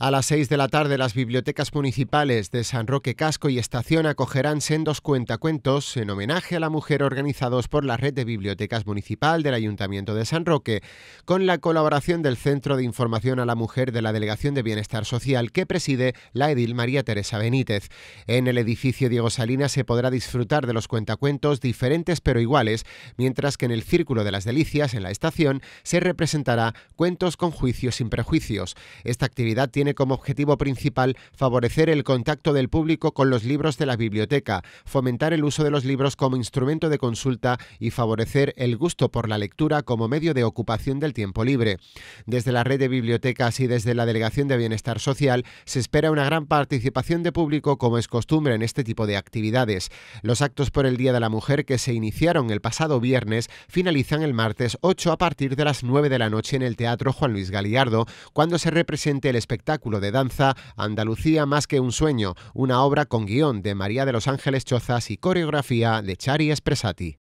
A las 6 de la tarde, las bibliotecas municipales de San Roque Casco y Estación acogerán sendos cuentacuentos en homenaje a la mujer organizados por la Red de Bibliotecas Municipal del Ayuntamiento de San Roque, con la colaboración del Centro de Información a la Mujer de la Delegación de Bienestar Social que preside la edil María Teresa Benítez. En el edificio Diego Salinas se podrá disfrutar de los cuentacuentos diferentes pero iguales, mientras que en el Círculo de las Delicias, en la estación, se representará cuentos con juicios sin prejuicios. Esta actividad tiene como objetivo principal favorecer el contacto del público con los libros de la biblioteca, fomentar el uso de los libros como instrumento de consulta y favorecer el gusto por la lectura como medio de ocupación del tiempo libre. Desde la red de bibliotecas y desde la Delegación de Bienestar Social se espera una gran participación de público como es costumbre en este tipo de actividades. Los actos por el Día de la Mujer que se iniciaron el pasado viernes finalizan el martes 8 a partir de las 9 de la noche en el Teatro Juan Luis Galiardo, cuando se represente el espectáculo de danza Andalucía más que un sueño, una obra con guión de María de los Ángeles Chozas y coreografía de Chari Espresati.